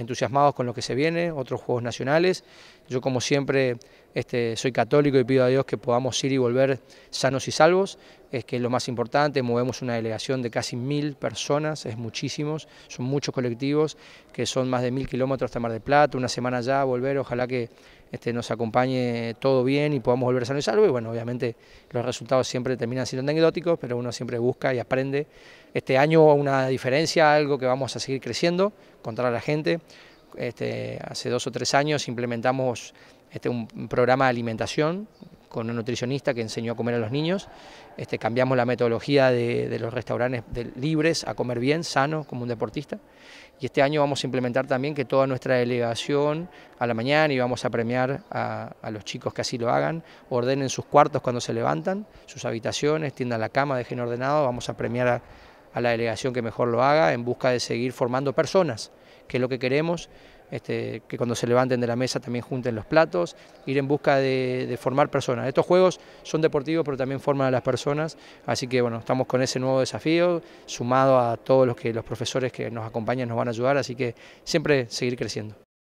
entusiasmados con lo que se viene, otros juegos nacionales. Yo como siempre este, soy católico y pido a Dios que podamos ir y volver sanos y salvos, es que lo más importante, movemos una delegación de casi mil personas, es muchísimos, son muchos colectivos que son más de mil kilómetros hasta Mar del Plata, una semana ya, volver, ojalá que este, nos acompañe todo bien y podamos volver sanos y salvos, y bueno, obviamente los resultados siempre terminan siendo anecdóticos, pero uno siempre busca y aprende. Este año una diferencia, algo que vamos a seguir creciendo, contra a la gente, este, hace dos o tres años implementamos este es un programa de alimentación con un nutricionista que enseñó a comer a los niños. Este, cambiamos la metodología de, los restaurantes libres a comer bien, sano, como un deportista. Y este año vamos a implementar también que toda nuestra delegación a la mañana y vamos a premiar a, a los chicos que así lo hagan, ordenen sus cuartos cuando se levantan, sus habitaciones, tiendan la cama, dejen ordenado, vamos a premiar a a la delegación que mejor lo haga en busca de seguir formando personas, que es lo que queremos, este, que cuando se levanten de la mesa también junten los platos, ir en busca de, de, formar personas. Estos juegos son deportivos pero también forman a las personas, así que bueno, estamos con ese nuevo desafío, sumado a todos los que los profesores que nos acompañan nos van a ayudar, así que siempre seguir creciendo.